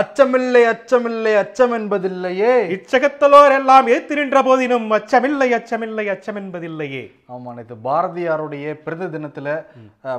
அச்சமில்லை அச்சமில்லை அச்சம் என்பதில்லையே இச்சகத்தலோர் எல்லாம் ஏத்து நின்ற போதினும் அச்சமில்லை அச்சமில்லை அச்சம் என்பதில்லையே ஆமாம் இது பாரதியாருடைய பிரத தினத்தில்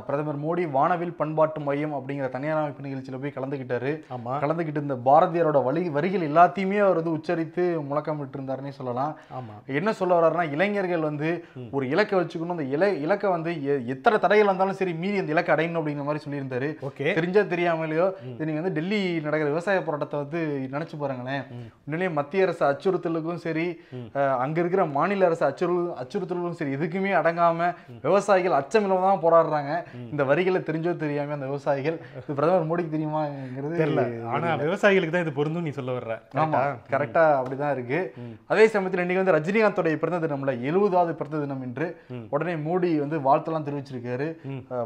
பிரதமர் மோடி வானவில் பண்பாட்டு மையம் அப்படிங்கிற தனியார் அமைப்பு நிகழ்ச்சியில் போய் கலந்துகிட்டாரு ஆமாம் கலந்துக்கிட்டு இருந்த பாரதியாரோட வழி வரிகள் எல்லாத்தையுமே அவர் வந்து உச்சரித்து முழக்கம் இருந்தாருன்னே சொல்லலாம் ஆமாம் என்ன சொல்ல வர்றாருன்னா இளைஞர்கள் வந்து ஒரு இலக்கை வச்சுக்கணும் அந்த இலை இலக்கை வந்து எத்தனை தடைகள் வந்தாலும் சரி மீறி அந்த இலக்கை அடையணும் அப்படிங்கிற மாதிரி சொல்லியிருந்தாரு ஓகே தெரிஞ்சா தெரியாமலையோ நீங்கள் வந்து டெல்லி நடக்கிற விவசாய விவசாய போராட்டத்தை வந்து நினைச்சு பாருங்களேன் மத்திய அரசு அச்சுறுத்தலுக்கும் சரி அங்க இருக்கிற மாநில அரசு அச்சுறு அச்சுறுத்தலுக்கும் சரி எதுக்குமே அடங்காம விவசாயிகள் அச்சமில்லாம தான் போராடுறாங்க இந்த வரிகளை தெரிஞ்சோ தெரியாம அந்த விவசாயிகள் இது பிரதமர் மோடிக்கு தெரியுமாங்கிறது தெரியல ஆனா விவசாயிகளுக்கு தான் இது பொருந்தும் நீ சொல்ல வர்ற ஆமா கரெக்டா அப்படிதான் இருக்கு அதே சமயத்தில் இன்னைக்கு வந்து ரஜினிகாந்தோடைய பிறந்த தினம்ல எழுபதாவது பிறந்த தினம் என்று உடனே மோடி வந்து வாழ்த்தெல்லாம் தெரிவிச்சிருக்காரு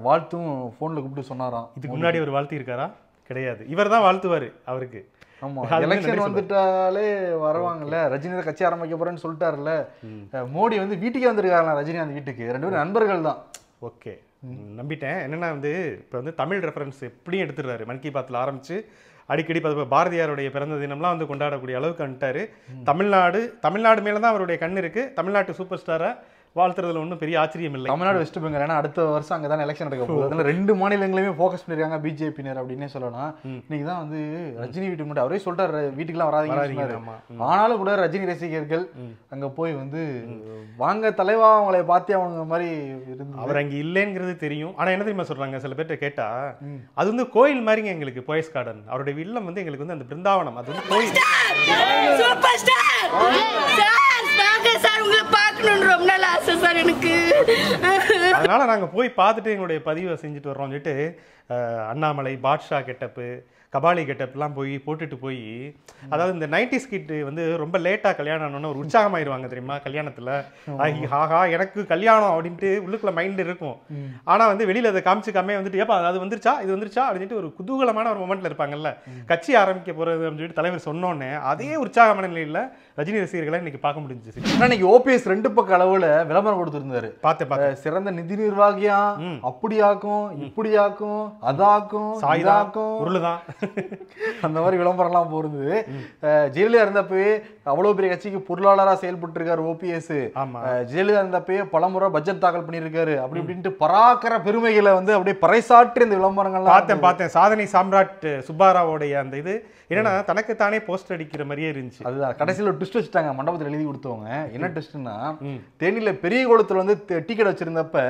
வாழ்த்தும் போன்ல கூப்பிட்டு சொன்னாராம் இதுக்கு முன்னாடி அவர் வாழ்த்து இருக்காரா கிடையாது இவர் தான் வாழ்த்துவார் அவருக்கு ஆமாம் எலெக்ஷன் வந்துட்டாலே வருவாங்கல்ல ரஜினி கட்சி ஆரம்பிக்க போறேன்னு சொல்லிட்டாருல்ல மோடி வந்து வீட்டுக்கே ரஜினி ரஜினிகாந்த் வீட்டுக்கு ரெண்டு பேரும் நண்பர்கள் தான் ஓகே நம்பிட்டேன் என்னென்னா வந்து இப்போ வந்து தமிழ் ரெஃபரன்ஸ் எப்படியும் எடுத்துடுறாரு மன் கி பாத்தில் ஆரம்பித்து அடிக்கடி பார்த்து பாரதியாருடைய பிறந்த தினம்லாம் வந்து கொண்டாடக்கூடிய அளவுக்கு வந்துட்டார் தமிழ்நாடு தமிழ்நாடு மேலே தான் அவருடைய கண் இருக்குது தமிழ்நாட்டு சூப்பர் ஸ்டாராக வாழ்த்துறதுல ஒன்றும் பெரிய ஆச்சரியம் இல்லை தமிழ்நாடு வெஸ்ட் பெங்கால் ஏன்னா அடுத்த வருஷம் அங்கே தான் எலெக்ஷன் நடக்க போகுது அதனால ரெண்டு மாநிலங்களையுமே ஃபோக்கஸ் பண்ணியிருக்காங்க பிஜேபியினர் அப்படின்னே சொல்லலாம் இன்னைக்கு தான் வந்து ரஜினி வீட்டு மட்டும் அவரே சொல்லிட்டாரு வீட்டுக்குலாம் வராதிங்க ஆனாலும் கூட ரஜினி ரசிகர்கள் அங்கே போய் வந்து வாங்க தலைவா அவங்களை பார்த்து அவங்க மாதிரி இருந்து அவர் அங்கே இல்லைங்கிறது தெரியும் ஆனால் என்ன தெரியுமா சொல்கிறாங்க சில பேர்கிட்ட கேட்டால் அது வந்து கோயில் மாதிரிங்க எங்களுக்கு போயஸ் கார்டன் அவருடைய வில்லம் வந்து எங்களுக்கு வந்து அந்த பிருந்தாவனம் அது வந்து கோயில் அதனால நாங்கள் போய் பார்த்துட்டு எங்களுடைய பதிவை செஞ்சுட்டு வர்றோம் சொல்லிட்டு அண்ணாமலை பாட்ஷா கெட்டப்பு கபாலி கெட்டப்லாம் போய் போட்டுட்டு போய் அதாவது இந்த நைன்டிஸ் கிட்டு வந்து ரொம்ப லேட்டாக கல்யாணம் ஆனோன்னு ஒரு உற்சாகமாயிருவாங்க தெரியுமா கல்யாணத்தில் ஆகி ஹாஹா எனக்கு கல்யாணம் அப்படின்ட்டு உள்ளுக்குள்ள மைண்டு இருக்கும் ஆனால் வந்து வெளியில் அதை காமிச்சிக்காமே வந்துட்டு ஏப்பா அது வந்துருச்சா இது வந்துருச்சா அப்படின்ட்டு ஒரு குதூகலமான ஒரு மொமெண்ட்டில் இருப்பாங்கல்ல கட்சி ஆரம்பிக்க போகிறது அப்படின்னு சொல்லிட்டு தலைவர் சொன்னோன்னே அதே உற்சாகமான நிலையில் ரஜினி ரசிகர்களை இன்னைக்கு பார்க்க முடிஞ்சிச்சு ஆனால் இன்னைக்கு ஓபிஎஸ் ரெண்டு பக்க அளவில் விளம்பரம் கொடுத்துருந்தாரு பார்த்து பார்த்து சிறந்த நிதி நிர்வாகியா அப்படியாக்கும் இப்படியாக்கும் அதாக்கும் சாய்தாக்கும் உருளுதான் அந்த மாதிரி விளம்பரம்லாம் போகிறது ஜெயலலிதா இருந்தப்பவே அவ்வளோ பெரிய கட்சிக்கு பொருளாளராக இருக்காரு ஓபிஎஸ் ஜெயலலிதா இருந்தப்பவே பலமுறை பட்ஜெட் தாக்கல் பண்ணியிருக்காரு அப்படி இப்படின்ட்டு பராக்கர பெருமைகளை வந்து அப்படியே பறைசாற்றி இந்த விளம்பரங்கள்லாம் பார்த்தேன் பார்த்தேன் சாதனை சாம்ராட் சுப்பாராவோடைய அந்த இது என்னன்னா தனக்கு தானே போஸ்டர் அடிக்கிற மாதிரியே இருந்துச்சு அதுதான் கடைசியில் ட்விஸ்ட் வச்சுட்டாங்க மண்டபத்தில் எழுதி கொடுத்தவங்க என்ன ட்விஸ்ட்னா தேனியில் பெரிய குளத்தில் வந்து டிக்கெட் வச்சிருந்தப்ப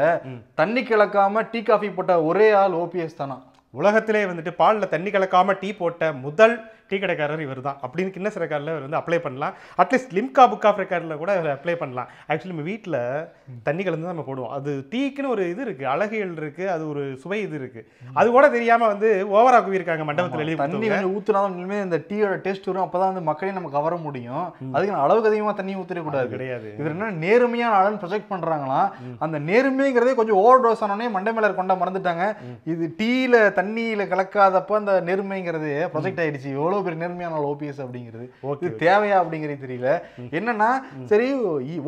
தண்ணி கிளக்காம டீ காஃபி போட்ட ஒரே ஆள் ஓபிஎஸ் தானா உலகத்திலே வந்துட்டு பாலில் தண்ணி கலக்காமல் டீ போட்ட முதல் டீ கடைக்காரர் இவர் தான் அப்படின்னு கின்னஸ் ரெக்கார்டில் வந்து அப்ளை பண்ணலாம் அட்லீஸ்ட் லிம்கா புக் ஆஃப் ரெக்கார்டில் கூட இவர் அப்ளை பண்ணலாம் ஆக்சுவலி நம்ம வீட்டில் தண்ணி கலந்து தான் நம்ம போடுவோம் அது டீக்குன்னு ஒரு இது இருக்குது அழகியல் இருக்குது அது ஒரு சுவை இது இருக்குது அது கூட தெரியாமல் வந்து ஓவராக குவியிருக்காங்க மண்டபத்தில் எழுதி தண்ணி வந்து ஊற்றுனாலும் இந்த டீயோட டேஸ்ட் வரும் அப்போ தான் வந்து மக்களையும் நம்ம கவர முடியும் அதுக்கு அளவுக்கு அதிகமாக தண்ணி ஊற்றிடக்கூடாது கிடையாது இவர் என்ன நேர்மையான ஆளுன்னு ப்ரொஜெக்ட் பண்ணுறாங்களா அந்த நேர்மைங்கிறதே கொஞ்சம் ஓவர் டோஸ் ஆனோடனே மண்டை மேலே கொண்டா மறந்துட்டாங்க இது டீயில் தண்ணியில் கலக்காதப்போ அந்த நேர்மைங்கிறது ப்ரொஜெக்ட் ஆயிடுச்சு எவ்வளோ எவ்வளோ பெரிய நேர்மையான ஓபிஎஸ் அப்படிங்கிறது இது தேவையா அப்படிங்கிறது தெரியல என்னன்னா சரி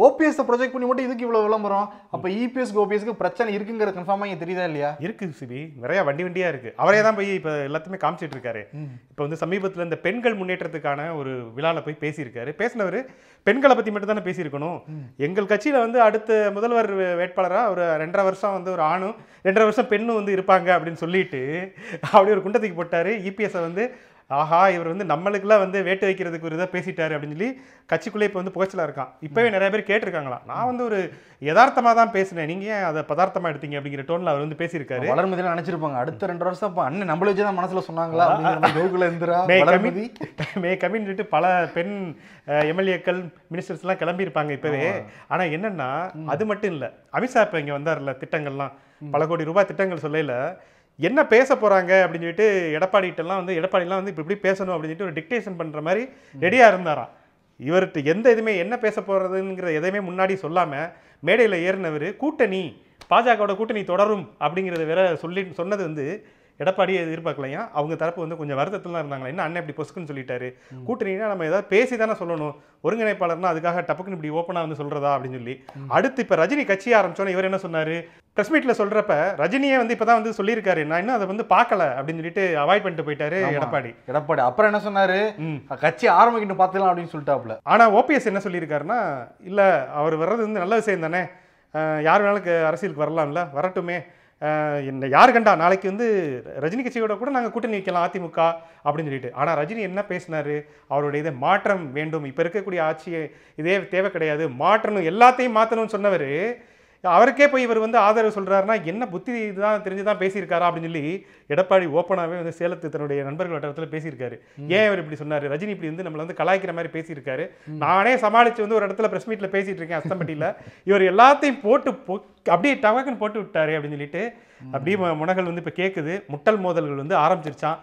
ஓபிஎஸ் ப்ரொஜெக்ட் பண்ணி மட்டும் இதுக்கு இவ்வளோ விளம்பரம் அப்போ இபிஎஸ் ஓபிஎஸ்க்கு e பிரச்சனை இருக்குங்கிற கன்ஃபார்மாக இங்கே தெரியுதா இல்லையா இருக்கு சிபி நிறைய வண்டி வண்டியா இருக்கு அவரே தான் போய் இப்போ எல்லாத்தையுமே காமிச்சிட்டு இருக்காரு இப்போ வந்து சமீபத்தில் இந்த பெண்கள் முன்னேற்றத்துக்கான ஒரு விழாவில் போய் பேசியிருக்காரு பேசினவர் பெண்களை பற்றி மட்டும் தானே பேசியிருக்கணும் எங்கள் கட்சியில் வந்து அடுத்த முதல்வர் வேட்பாளராக ஒரு ரெண்டரை வருஷம் வந்து ஒரு ஆணும் ரெண்டரை வருஷம் பெண்ணும் வந்து இருப்பாங்க அப்படின்னு சொல்லிட்டு அப்படி ஒரு குண்டத்துக்கு போட்டார் இபிஎஸை e வந்து ஆஹா இவர் வந்து நம்மளுக்குலாம் வந்து வேட்டு வைக்கிறதுக்கு ஒரு இதாக பேசிட்டாரு அப்படின்னு சொல்லி கட்சிக்குள்ளே இப்போ வந்து புகச்சலாக இருக்கான் இப்போவே நிறைய பேர் கேட்டிருக்காங்களா நான் வந்து ஒரு யதார்த்தமாக தான் பேசினேன் நீங்கள் ஏன் அதை பதார்த்தமாக எடுத்தீங்க அப்படிங்கிற டோனில் அவர் வந்து பேசியிருக்காரு மதியில் நினச்சிருப்பாங்க அடுத்த ரெண்டு வருஷம் இப்போ அண்ணன் நம்மள வச்சு தான் மனசில் சொன்னாங்களா ஜோகுல இந்திரா மே கமின்ட்டு பல பெண் எம்எல்ஏக்கள் மினிஸ்டர்ஸ்லாம் கிளம்பியிருப்பாங்க இப்போவே ஆனால் என்னென்னா அது மட்டும் இல்லை அமித்ஷா இப்போ இங்கே வந்தார்ல திட்டங்கள்லாம் பல கோடி ரூபாய் திட்டங்கள் சொல்லல என்ன பேச போகிறாங்க அப்படின்னு சொல்லிட்டு எடப்பாடிகிட்டலாம் வந்து எடப்பாடிலாம் வந்து இப்படி இப்படி பேசணும் அப்படின்னு சொல்லிட்டு ஒரு டிக்டேஷன் பண்ணுற மாதிரி ரெடியாக இருந்தாராம் இவர்கிட்ட எந்த இதுவுமே என்ன பேச போகிறதுங்கிற எதையுமே முன்னாடி சொல்லாமல் மேடையில் ஏறினவர் கூட்டணி பாஜகவோட கூட்டணி தொடரும் அப்படிங்கிறத வேற சொல்லி சொன்னது வந்து எடப்பாடி எதிர்பார்க்கலையா அவங்க தரப்பு வந்து கொஞ்சம் வருத்தத்தில் தான் இருந்தாங்களா என்ன அண்ணன் இப்படி பொசுக்குன்னு சொல்லிட்டாரு கூட்டணினா நம்ம ஏதாவது பேசி தானே சொல்லணும் ஒருங்கிணைப்பாளர்னா அதுக்காக டப்புக்குன்னு இப்படி ஓப்பனாக வந்து சொல்கிறதா அப்படின்னு சொல்லி அடுத்து இப்போ ரஜினி கட்சி ஆரம்பிச்சோன்னே இவர் என்ன சொன்னார் பிரஸ் மீட்டில் சொல்கிறப்ப ரஜினியே வந்து இப்போ தான் வந்து சொல்லியிருக்காரு நான் இன்னும் அதை வந்து பார்க்கல அப்படின்னு சொல்லிட்டு அவாய்ட் பண்ணிட்டு போயிட்டாரு எடப்பாடி எடப்பாடி அப்புறம் என்ன சொன்னார் கட்சி ஆரம்பிக்கணும் பார்த்துக்கலாம் அப்படின்னு சொல்லிட்டாப்புல ஆனால் ஓபிஎஸ் என்ன சொல்லியிருக்காருன்னா இல்லை அவர் வர்றது வந்து நல்ல விஷயம் தானே யார் வேணாலும் அரசியலுக்கு வரலாம்ல வரட்டுமே என்ன யார் கண்டா நாளைக்கு வந்து ரஜினி கட்சியோட கூட நாங்கள் கூட்டணி வைக்கலாம் அதிமுக அப்படின்னு சொல்லிட்டு ஆனால் ரஜினி என்ன பேசினார் அவருடைய இதை மாற்றம் வேண்டும் இப்போ இருக்கக்கூடிய ஆட்சியை இதே தேவை கிடையாது மாற்றணும் எல்லாத்தையும் மாற்றணும்னு சொன்னவர் அவருக்கே போய் இவர் வந்து ஆதரவு சொல்கிறாருன்னா என்ன புத்தி இதுதான் தெரிஞ்சு தான் பேசியிருக்காரா அப்படின்னு சொல்லி எடப்பாடி ஓப்பனாகவே வந்து சேலத்து தன்னுடைய நண்பர்கள் வட்டாரத்தில் பேசியிருக்காரு ஏன் அவர் இப்படி சொன்னார் ரஜினி இப்படி வந்து நம்மளை வந்து கலாய்க்கிற மாதிரி பேசியிருக்காரு நானே சமாளித்து வந்து ஒரு இடத்துல ப்ரெஸ் மீட்டில் பேசிகிட்டு இருக்கேன் அஸ்தம்பட்டியில் இவர் எல்லாத்தையும் போட்டு போ அப்படியே டவக்குன்னு போட்டு விட்டாரு அப்படின்னு சொல்லிட்டு அப்படியே முனகள் வந்து இப்போ கேட்குது முட்டல் மோதல்கள் வந்து ஆரம்பிச்சிருச்சான்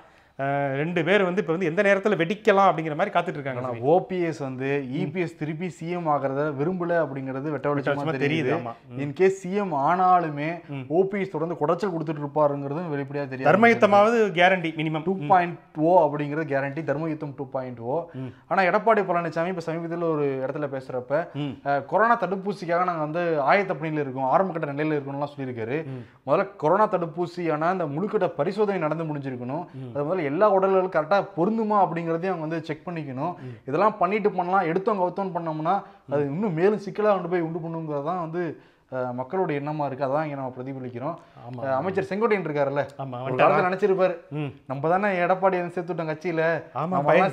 ரெண்டு பேர் வந்து இப்போ வந்து எந்த நேரத்தில் வெடிக்கலாம் அப்படிங்கிற மாதிரி காத்துட்டு இருக்காங்க ஓபிஎஸ் வந்து இபிஎஸ் திருப்பி சிஎம் ஆகிறத விரும்பல அப்படிங்கிறது வெட்டவெளிச்சமாக தெரியுது இன்கேஸ் சிஎம் ஆனாலுமே ஓபிஎஸ் தொடர்ந்து குடைச்சல் கொடுத்துட்டு இருப்பாருங்கிறதும் வெளிப்படையாக தெரியும் தர்மயுத்தமாவது guarantee minimum two point O அப்படிங்கிறது கேரண்டி தர்மயுத்தம் டூ பாயிண்ட் ஓ ஆனால் எடப்பாடி பழனிசாமி இப்போ சமீபத்தில் ஒரு இடத்துல பேசுகிறப்ப கொரோனா தடுப்பூசிக்காக நாங்கள் வந்து ஆயத்த பணியில் இருக்கோம் ஆரம்பக்கட்ட நிலையில் இருக்கணும்லாம் சொல்லியிருக்காரு முதல்ல கொரோனா தடுப்பூசியான அந்த முழுக்கட்ட பரிசோதனை நடந்து முடிஞ்சிருக்கணும் அது முதல்ல எல்லா உடல்களும் கரெக்டாக பொருந்துமா அப்படிங்கிறதையும் அவங்க வந்து செக் பண்ணிக்கணும் இதெல்லாம் பண்ணிட்டு பண்ணலாம் எடுத்தவங்க கவுத்தோன்னு பண்ணோம்னா அது இன்னும் மேலும் சிக்கலாக கொண்டு போய் உண்டு பண்ணுங்கிறதான் வந்து மக்களோட எண்ணமா இருக்கு அதான் இங்க நம்ம பிரதிபலிக்கிறோம் அமைச்சர் செங்கோட்டையன் இருக்காருல்ல நினைச்சிருப்பாரு நம்ம தானே எடப்பாடி சேர்த்து விட்டோம் கட்சியில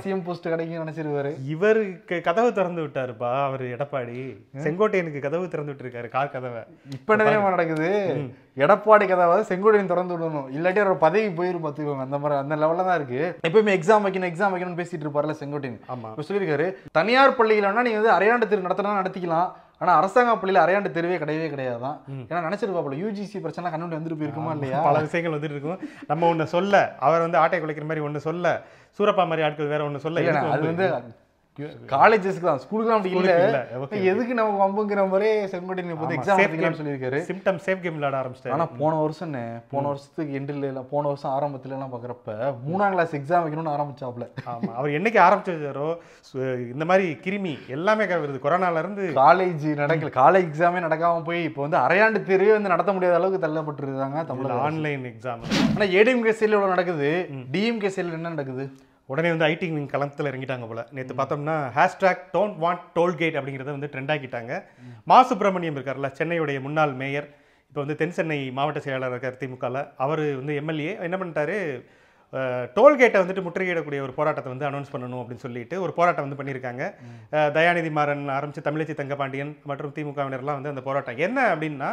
சிஎம் போஸ்ட் கிடைக்கும் நினைச்சிருப்பாரு இவருக்கு கதவு திறந்து விட்டாருப்பா அவர் எடப்பாடி செங்கோட்டையனுக்கு கதவு திறந்து விட்டுருக்காரு கார் கதவை இப்ப என்ன நடக்குது எடப்பாடி கதாவது செங்கோட்டையன் திறந்து விடணும் இல்லாட்டி அவர் பதவி போயிரும் பார்த்துக்கோங்க அந்த மாதிரி அந்த லெவலில் தான் இருக்கு எப்பயுமே எக்ஸாம் வைக்கணும் எக்ஸாம் வைக்கணும்னு பேசிட்டு இருப்பார்ல செங்கோட்டையன் ஆமாம் சொல்லியிருக்காரு தனியார் பள்ளியில் வேணா வந்து அரையாண்டு திரு நடத்தினா நடத்திக்கலாம் ஆனா அரசாங்க பள்ளியில அரையாண்டு தெருவே கிடையவே கிடையாது தான் ஏன்னா நினச்சிருப்பாப்புல யூஜிசி பிரச்சனை கண்டு வந்துட்டு போயிருக்குமா இல்லையா பல விஷயங்கள் வந்துட்டு இருக்கும் நம்ம ஒண்ணு சொல்ல அவர் வந்து ஆட்டை குலைக்கிற மாதிரி ஒண்ணு சொல்ல சூரப்பா மாதிரி ஆட்கள் வேற ஒண்ணு சொல்ல அது வந்து காலேஜஸ்க்கு தான் ஸ்கூலுக்குலாம் அப்படி இல்லை எதுக்கு நம்ம வம்புங்கிற மாதிரி செங்கோட்டையன் இப்போ எக்ஸாம் கேம் சொல்லியிருக்காரு சிம்டம் சேஃப் கேம் விளையாட ஆரம்பிச்சிட்டாரு ஆனால் போன வருஷம் போன வருஷத்துக்கு எண்டில் இல்லை போன வருஷம் ஆரம்பத்துலலாம் பார்க்குறப்ப மூணாம் கிளாஸ் எக்ஸாம் வைக்கணும்னு ஆரம்பிச்சாப்ல ஆமாம் அவர் என்னைக்கு ஆரம்பிச்சாரோ இந்த மாதிரி கிருமி எல்லாமே வருது கொரோனாலேருந்து காலேஜ் நடக்கல காலேஜ் எக்ஸாமே நடக்காமல் போய் இப்போ வந்து அரையாண்டு தேர்வே வந்து நடத்த முடியாத அளவுக்கு தள்ளப்பட்டுருக்காங்க தமிழ் ஆன்லைன் எக்ஸாம் ஆனால் ஏடிஎம்கே சைடில் எவ்வளோ நடக்குது டிஎம்கே சைடில் என்ன நடக்குது உடனே வந்து ஐடி களத்தில் இறங்கிட்டாங்க போல் நேற்று பார்த்தோம்னா ஹேஷ்டாக் டோன்ட் வாண்ட் டோல்கேட் அப்படிங்கிறத வந்து ட்ரெண்ட் ஆக்கிட்டாங்க மா சுப்பிரமணியம் இருக்கார்ல சென்னையுடைய முன்னாள் மேயர் இப்போ வந்து தென் சென்னை மாவட்ட செயலாளர் இருக்கார் திமுகவில் அவர் வந்து எம்எல்ஏ என்ன பண்ணிட்டாரு டோல்கேட்டை வந்துட்டு முற்றுகையிடக்கூடிய ஒரு போராட்டத்தை வந்து அனௌன்ஸ் பண்ணணும் அப்படின்னு சொல்லிட்டு ஒரு போராட்டம் வந்து பண்ணியிருக்காங்க தயாநிதி மாறன் ஆரம்பித்து தமிழச்சி தங்கபாண்டியன் மற்றும் திமுகவினர்லாம் வந்து அந்த போராட்டம் என்ன அப்படின்னா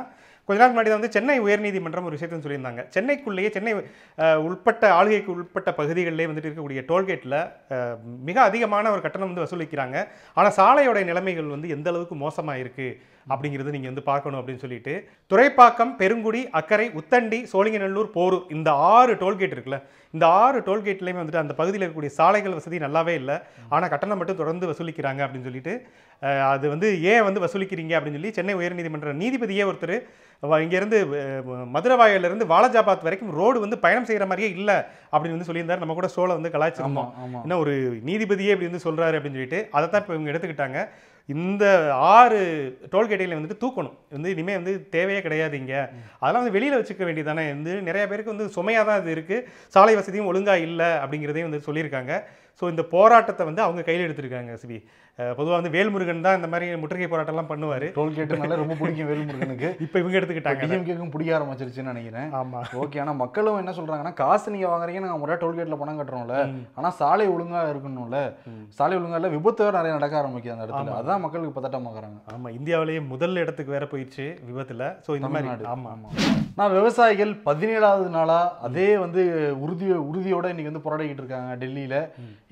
கொஞ்ச நாள் முன்னாடி வந்து சென்னை உயர்நீதிமன்றம் ஒரு விஷயத்தையும் சொல்லியிருந்தாங்க சென்னைக்குள்ளேயே சென்னை உள்பட்ட ஆளுகைக்கு உள்பட்ட பகுதிகளிலே வந்துட்டு இருக்கக்கூடிய டோல்கேட்டில் மிக அதிகமான ஒரு கட்டணம் வந்து வசூலிக்கிறாங்க ஆனால் சாலையோடைய நிலைமைகள் வந்து எந்த அளவுக்கு மோசமாக இருக்குது அப்படிங்கிறது நீங்கள் வந்து பார்க்கணும் அப்படின்னு சொல்லிட்டு துறைப்பாக்கம் பெருங்குடி அக்கரை உத்தண்டி சோழிங்கநல்லூர் போரூர் இந்த ஆறு டோல்கேட் இருக்குல்ல இந்த ஆறு டோல்கேட்லேயுமே வந்துட்டு அந்த பகுதியில் இருக்கக்கூடிய சாலைகள் வசதி நல்லாவே இல்லை ஆனால் கட்டணம் மட்டும் தொடர்ந்து வசூலிக்கிறாங்க அப்படின்னு சொல்லிட்டு அது வந்து ஏன் வந்து வசூலிக்கிறீங்க அப்படின்னு சொல்லி சென்னை உயர்நீதிமன்ற நீதிபதியே ஒருத்தர் இங்கேருந்து மதுரவாயிலிருந்து வாலாஜாபாத் வரைக்கும் ரோடு வந்து பயணம் செய்கிற மாதிரியே இல்லை அப்படின்னு வந்து சொல்லியிருந்தார் நம்ம கூட சோழ வந்து கலாய்ச்சிருந்தோம் என்ன ஒரு நீதிபதியே இப்படி வந்து சொல்கிறாரு அப்படின்னு சொல்லிட்டு அதை தான் இப்போ இவங்க எடுத்துக்கிட்டாங்க இந்த ஆறு டோல்கேட்டையில் வந்துட்டு தூக்கணும் வந்து இனிமேல் வந்து தேவையே கிடையாது இங்கே அதெல்லாம் வந்து வெளியில் வச்சுக்க வேண்டியதானே வந்து நிறையா பேருக்கு வந்து சுமையாக தான் அது இருக்குது சாலை வசதியும் ஒழுங்காக இல்லை அப்படிங்கிறதையும் வந்து சொல்லியிருக்காங்க ஸோ இந்த போராட்டத்தை வந்து அவங்க கையில் எடுத்திருக்காங்க சிபி பொதுவாக வந்து வேல்முருகன் தான் இந்த மாதிரி முற்றுகை போராட்டம்லாம் பண்ணுவார் டோல்கேட்டுனால ரொம்ப பிடிக்கும் வேல்முருகனுக்கு இப்போ இவங்க எடுத்துக்கிட்டாங்க டிஎம்கேக்கும் பிடிக்க ஆரம்பிச்சிருச்சுன்னு நினைக்கிறேன் ஆமாம் ஓகே ஆனால் மக்களும் என்ன சொல்கிறாங்கன்னா காசு நீங்கள் வாங்குறீங்க நாங்கள் முறையாக டோல்கேட்டில் பணம் கட்டுறோம்ல ஆனால் சாலை ஒழுங்காக இருக்கணும்ல சாலை ஒழுங்காக விபத்து வேறு நிறைய நடக்க ஆரம்பிக்கும் அந்த இடத்துல அதுதான் மக்களுக்கு பதட்டமாக்குறாங்க ஆமாம் இந்தியாவிலேயே முதல் இடத்துக்கு வேற போயிடுச்சு விபத்தில் ஸோ இந்த மாதிரி ஆமாம் ஆமாம் நான் விவசாயிகள் பதினேழாவது நாளாக அதே வந்து உறுதி உறுதியோட இன்னைக்கு வந்து போராடிக்கிட்டு இருக்காங்க டெல்லியில்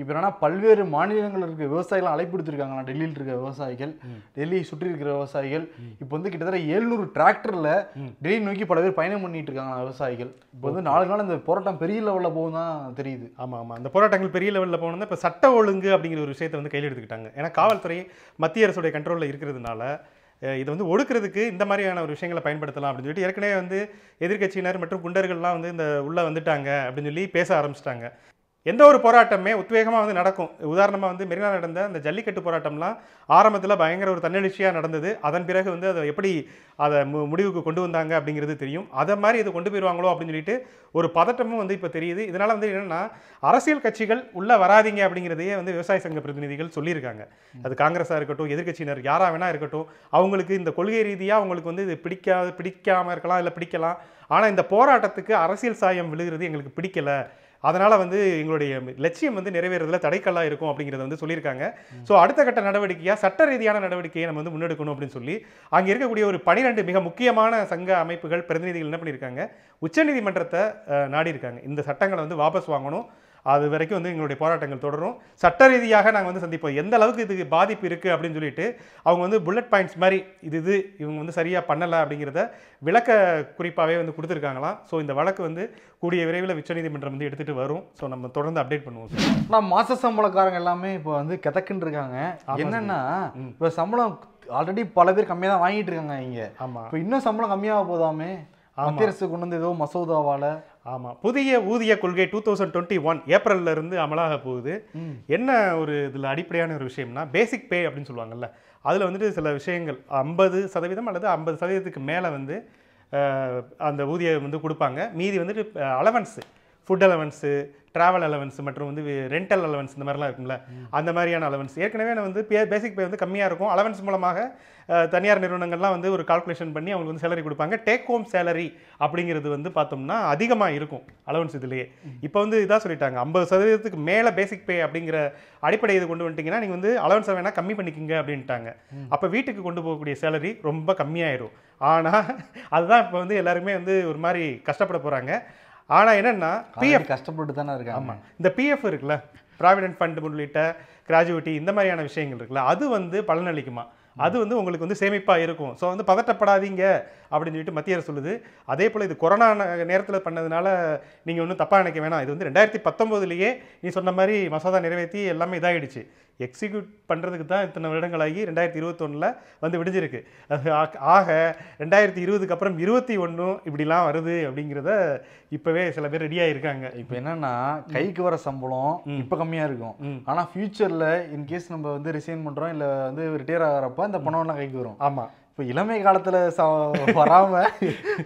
இப்போ என்னன்னா பல்வேறு மாநிலங்களில் இருக்க விவசாயிகள் அழைப்பு எடுத்திருக்காங்களா டெல்லியில் இருக்க விவசாயிகள் டெல்லியை சுற்றி இருக்கிற விவசாயிகள் இப்போ வந்து கிட்டத்தட்ட எழுநூறு டிராக்டரில் டெல்லி நோக்கி பல பேர் பயணம் பண்ணிட்டு இருக்காங்க விவசாயிகள் இப்போ வந்து நாலு நாள் இந்த போராட்டம் பெரிய லெவலில் போகும் தான் தெரியுது ஆமாம் ஆமாம் அந்த போராட்டங்கள் பெரிய லெவலில் போகணும்னா இப்போ சட்ட ஒழுங்கு அப்படிங்கிற ஒரு விஷயத்தை வந்து கையில் எடுத்துக்கிட்டாங்க ஏன்னா காவல்துறை மத்திய அரசுடைய கண்ட்ரோலில் இருக்கிறதுனால இதை வந்து ஒடுக்கிறதுக்கு இந்த மாதிரியான ஒரு விஷயங்களை பயன்படுத்தலாம் அப்படின்னு சொல்லிட்டு ஏற்கனவே வந்து எதிர்கட்சியினர் மற்றும் குண்டர்கள்லாம் வந்து இந்த உள்ளே வந்துட்டாங்க அப்படின்னு சொல்லி பேச ஆரம்பிச்சிட்டாங்க எந்த ஒரு போராட்டமே உத்வேகமாக வந்து நடக்கும் உதாரணமாக வந்து மெரினா நடந்த அந்த ஜல்லிக்கட்டு போராட்டம்லாம் ஆரம்பத்தில் பயங்கர ஒரு தன்னெழுச்சியாக நடந்தது அதன் பிறகு வந்து அதை எப்படி அதை முடிவுக்கு கொண்டு வந்தாங்க அப்படிங்கிறது தெரியும் அதை மாதிரி இதை கொண்டு போயிடுவாங்களோ அப்படின்னு சொல்லிட்டு ஒரு பதட்டமும் வந்து இப்போ தெரியுது இதனால் வந்து என்னென்னா அரசியல் கட்சிகள் உள்ளே வராதிங்க அப்படிங்கிறதையே வந்து விவசாய சங்க பிரதிநிதிகள் சொல்லியிருக்காங்க அது காங்கிரஸாக இருக்கட்டும் எதிர்கட்சியினர் யாராக வேணா இருக்கட்டும் அவங்களுக்கு இந்த கொள்கை ரீதியாக அவங்களுக்கு வந்து இது பிடிக்காது பிடிக்காமல் இருக்கலாம் இல்லை பிடிக்கலாம் ஆனால் இந்த போராட்டத்துக்கு அரசியல் சாயம் விழுகிறது எங்களுக்கு பிடிக்கலை அதனால் வந்து எங்களுடைய லட்சியம் வந்து நிறைவேறதுல தடைக்கல்லாக இருக்கும் அப்படிங்கிறத வந்து சொல்லியிருக்காங்க ஸோ அடுத்த கட்ட நடவடிக்கையாக சட்ட ரீதியான நடவடிக்கையை நம்ம வந்து முன்னெடுக்கணும் அப்படின்னு சொல்லி அங்கே இருக்கக்கூடிய ஒரு பனிரெண்டு மிக முக்கியமான சங்க அமைப்புகள் பிரதிநிதிகள் என்ன பண்ணியிருக்காங்க உச்சநீதிமன்றத்தை இருக்காங்க இந்த சட்டங்களை வந்து வாபஸ் வாங்கணும் அது வரைக்கும் வந்து எங்களுடைய போராட்டங்கள் தொடரும் சட்ட ரீதியாக நாங்கள் வந்து சந்திப்போம் எந்த அளவுக்கு இதுக்கு பாதிப்பு இருக்குது அப்படின்னு சொல்லிட்டு அவங்க வந்து புல்லட் பாயிண்ட்ஸ் மாதிரி இது இது இவங்க வந்து சரியாக பண்ணலை அப்படிங்கிறத விளக்க குறிப்பாகவே வந்து கொடுத்துருக்காங்களாம் ஸோ இந்த வழக்கு வந்து கூடிய விரைவில் உச்சநீதிமன்றம் வந்து எடுத்துகிட்டு வரும் ஸோ நம்ம தொடர்ந்து அப்டேட் பண்ணுவோம் ஆனால் மாத சம்பளக்காரங்க எல்லாமே இப்போ வந்து கிதக்குன்னு இருக்காங்க என்னென்னா இப்போ சம்பளம் ஆல்ரெடி பல பேர் கம்மியாக தான் வாங்கிட்டு இருக்காங்க இங்கே ஆமாம் இப்போ இன்னும் சம்பளம் கம்மியாக போதாமே மத்திய அரசு கொண்டு வந்து ஏதோ மசோதாவால் ஆமாம் புதிய ஊதிய கொள்கை டூ தௌசண்ட் டுவெண்ட்டி ஒன் ஏப்ரல்ல இருந்து அமலாக போகுது என்ன ஒரு இதில் அடிப்படையான ஒரு விஷயம்னா பேசிக் பே அப்படின்னு சொல்லுவாங்கல்ல அதில் வந்துட்டு சில விஷயங்கள் ஐம்பது சதவீதம் அல்லது ஐம்பது சதவீதத்துக்கு மேலே வந்து அந்த ஊதியம் வந்து கொடுப்பாங்க மீதி வந்துட்டு allowance food allowance travel allowance மற்றும் வந்து ரெண்டல் அலவன்ஸ் இந்த மாதிரிலாம் இருக்கும்ல அந்த மாதிரியான அலவன்ஸ் ஏற்கனவே வந்து பே பேசிக் பே வந்து கம்மியாக இருக்கும் அலவன்ஸ் மூலமாக தனியார் நிறுவனங்கள்லாம் வந்து ஒரு கால்குலேஷன் பண்ணி அவங்களுக்கு வந்து சேலரி கொடுப்பாங்க டேக் ஹோம் சேலரி அப்படிங்கிறது வந்து பார்த்தோம்னா அதிகமாக இருக்கும் அலவன்ஸ் இதுலேயே இப்போ வந்து இதாக சொல்லிட்டாங்க ஐம்பது சதவீதத்துக்கு மேலே பேசிக் பே அப்படிங்கிற அடிப்படை இது கொண்டு வந்துட்டிங்கன்னா நீங்கள் வந்து அலவன்ஸை வேணால் கம்மி பண்ணிக்கிங்க அப்படின்ட்டாங்க அப்போ வீட்டுக்கு கொண்டு போகக்கூடிய சேலரி ரொம்ப கம்மியாயிடும் ஆனால் அதுதான் இப்போ வந்து எல்லாருமே வந்து ஒரு மாதிரி கஷ்டப்பட போகிறாங்க ஆனால் என்னென்னா பிஎஃப் கஷ்டப்பட்டு தானே இருக்காங்க ஆமாம் இந்த பிஎஃப் இருக்குல்ல ப்ராவிடென்ட் ஃபண்ட் உள்ளிட்ட கிராஜுவிட்டி இந்த மாதிரியான விஷயங்கள் இருக்குல்ல அது வந்து பலனளிக்குமா அது வந்து உங்களுக்கு வந்து சேமிப்பாக இருக்கும் ஸோ வந்து பதட்டப்படாதீங்க அப்படின்னு சொல்லிட்டு மத்திய அரசு சொல்லுது அதே போல் இது கொரோனா நேரத்தில் பண்ணதுனால நீங்கள் ஒன்றும் தப்பாக நினைக்க வேணாம் இது வந்து ரெண்டாயிரத்தி பத்தொம்போதுலேயே நீ சொன்ன மாதிரி மசோதா நிறைவேற்றி எல்லாமே இதாகிடுச்சு எக்ஸிக்யூட் பண்ணுறதுக்கு தான் இத்தனை வருடங்களாகி ரெண்டாயிரத்தி இருபத்தொன்னில் வந்து விடிஞ்சிருக்கு ஆக ரெண்டாயிரத்தி இருபதுக்கு அப்புறம் இருபத்தி ஒன்றும் இப்படிலாம் வருது அப்படிங்கிறத இப்போவே சில பேர் ரெடியாக இருக்காங்க இப்போ என்னென்னா கைக்கு வர சம்பளம் இப்போ கம்மியாக இருக்கும் ஆனால் ஃப்யூச்சரில் இன்கேஸ் நம்ம வந்து ரிசைன் பண்ணுறோம் இல்லை வந்து ரிட்டையர் ஆகிறப்ப இந்த பணம்லாம் கைக்கு வரும் ஆமாம் இப்போ இளமை காலத்தில் ச வராமல்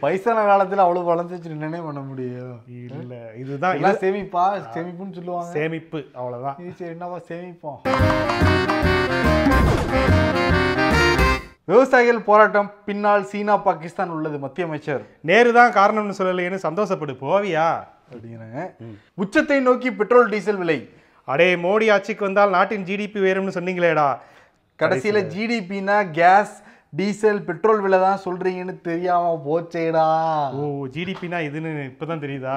வயசான காலத்தில் அவ்வளோ வளர்ந்துச்சு நினைவு பண்ண முடியும் இல்லை இதுதான் இல்லை சேமிப்பா சேமிப்புன்னு சொல்லுவாங்க சேமிப்பு அவ்வளோதான் சரி என்னவா சேமிப்போம் விவசாயிகள் போராட்டம் பின்னால் சீனா பாகிஸ்தான் உள்ளது மத்திய அமைச்சர் நேரு தான் காரணம்னு சொல்லலைன்னு சந்தோஷப்படு போவியா அப்படிங்கிறாங்க உச்சத்தை நோக்கி பெட்ரோல் டீசல் விலை அடே மோடி ஆட்சிக்கு வந்தால் நாட்டின் ஜிடிபி உயரும்னு சொன்னீங்களேடா கடைசியில் ஜிடிபின்னா கேஸ் டீசல் பெட்ரோல் விலை தான் சொல்கிறீங்கன்னு தெரியாமல் போச்சேடா ஓ ஜிடிபினா இதுன்னு இப்போ தான் தெரியுதா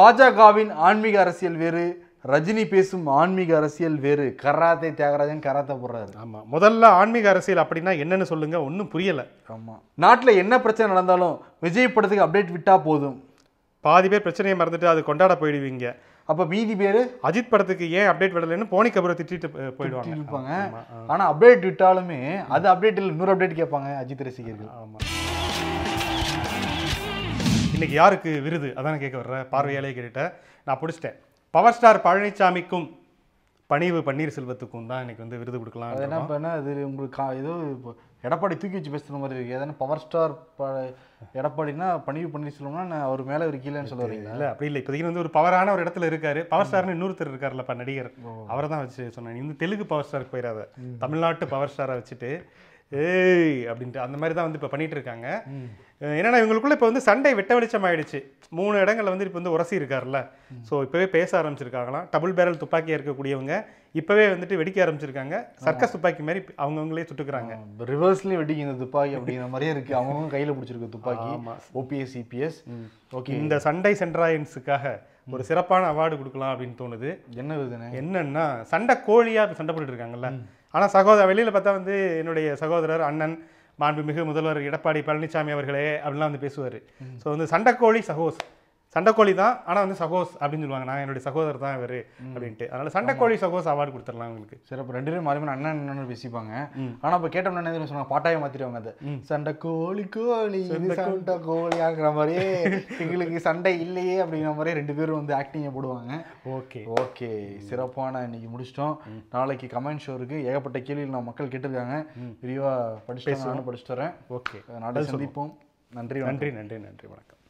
பாஜகவின் ஆன்மீக அரசியல் வேறு ரஜினி பேசும் ஆன்மீக அரசியல் வேறு கராத்தே தியாகராஜன் கராத்தே போடுறாரு ஆமாம் முதல்ல ஆன்மீக அரசியல் அப்படின்னா என்னன்னு சொல்லுங்க ஒன்றும் புரியலை ஆமாம் நாட்டில் என்ன பிரச்சனை நடந்தாலும் விஜய் படத்துக்கு அப்டேட் விட்டால் போதும் பாதி பேர் பிரச்சனையை மறந்துட்டு அது கொண்டாட போயிடுவீங்க அப்போ மீதி பேர் அஜித் படத்துக்கு ஏன் அப்டேட் விடலைன்னு போனி கபூரை திட்டிட்டு போயிடுவாங்க இருப்பாங்க ஆனால் அப்டேட் விட்டாலுமே அது அப்டேட் இல்லை இன்னொரு அப்டேட் கேட்பாங்க அஜித் ரசிகர்கள் ஆமாம் இன்னைக்கு யாருக்கு விருது அதான் கேட்க வர்ற பார்வையாலே கேட்டுட்டேன் நான் பிடிச்சிட்டேன் பவர் ஸ்டார் பழனிசாமிக்கும் பணிவு பன்னீர் செல்வத்துக்கும் தான் இன்னைக்கு வந்து விருது கொடுக்கலாம் என்ன பண்ண அது உங்களுக்கு ஏதோ எடப்பாடி தூக்கி வச்சு பேசுகிற மாதிரி இருக்கு ஏதாவது பவர் ஸ்டார் எடப்பாடினா பணிவு பண்ணி சொல்லணும்னா அவர் மேலே ஒரு கீழேன்னு சொல்ல வரீங்க இல்லை அப்படி இல்லை இப்போதைக்கு வந்து ஒரு பவரான ஒரு இடத்துல இருக்காரு பவர் ஸ்டார்னு இன்னொருத்தர் இருக்கார்லப்பா நடிகர் அவரை தான் வச்சு சொன்னேன் இந்த தெலுங்கு பவர் ஸ்டாருக்கு போயிடாத தமிழ்நாட்டு பவர் ஸ்டாரை வச்சுட்டு ஏய் அப்படின்ட்டு அந்த மாதிரி தான் வந்து இப்போ பண்ணிட்டு இருக்காங்க ஏன்னா இவங்களுக்குள்ள இப்போ வந்து சண்டை வெட்ட வெளிச்சம் ஆயிடுச்சு மூணு இடங்கள்ல வந்து இப்போ வந்து உரசி இருக்காருல்ல ஸோ இப்போவே பேச ஆரம்பிச்சிருக்காங்களாம் டபுள் பேரல் துப்பாக்கியாக இருக்கக்கூடியவங்க இப்போவே வந்துட்டு வெடிக்க ஆரம்பிச்சிருக்காங்க சர்க்கஸ் துப்பாக்கி மாதிரி அவங்கவுங்களே சுட்டுக்கிறாங்க ரிவர்ஸ்லேயும் இந்த துப்பாக்கி அப்படிங்கிற மாதிரியே இருக்குது அவங்கவுங்க கையில் பிடிச்சிருக்க துப்பாக்கி ஓபிஎஸ் சிபிஎஸ் ஓகே இந்த சண்டை சென்ட்ராயன்ஸுக்காக ஒரு சிறப்பான அவார்டு கொடுக்கலாம் அப்படின்னு தோணுது என்ன என்னன்னா சண்டை கோழியாக சண்டை போட்டுட்டு இருக்காங்கல்ல ஆனால் சகோதர வெளியில் பார்த்தா வந்து என்னுடைய சகோதரர் அண்ணன் மாண்புமிகு முதல்வர் எடப்பாடி பழனிசாமி அவர்களே அப்படிலாம் வந்து பேசுவார் ஸோ வந்து சண்டைக்கோழி சகோஸ் சண்டைக்கோழி தான் ஆனால் வந்து சகோஸ் அப்படின்னு சொல்லுவாங்க நான் என்னுடைய சகோதரர் தான் இவர் அப்படின்ட்டு அதனால் சண்டைக்கோழி சகோஸ் அவார்டு கொடுத்துடலாம் உங்களுக்கு சிறப்பு ரெண்டு பேரும் மாறி அண்ணன் அண்ணன் பேசிப்பாங்க ஆனால் இப்போ கேட்டோம்னா என்ன சொன்னாங்க பாட்டாயை மாற்றிடுவாங்க அது சண்டை கோழி கோழி சண்டை கோழி ஆகிற மாதிரியே எங்களுக்கு சண்டை இல்லையே அப்படிங்கிற மாதிரியே ரெண்டு பேரும் வந்து ஆக்டிங்கை போடுவாங்க ஓகே ஓகே சிறப்பான இன்னைக்கு முடிச்சிட்டோம் நாளைக்கு கமெண்ட் ஷோ இருக்குது ஏகப்பட்ட கேள்வியில் நான் மக்கள் கேட்டிருக்காங்க விரிவாக படிச்சு நானும் படிச்சுட்டு வரேன் ஓகே நாளை சந்திப்போம் நன்றி நன்றி நன்றி நன்றி வணக்கம்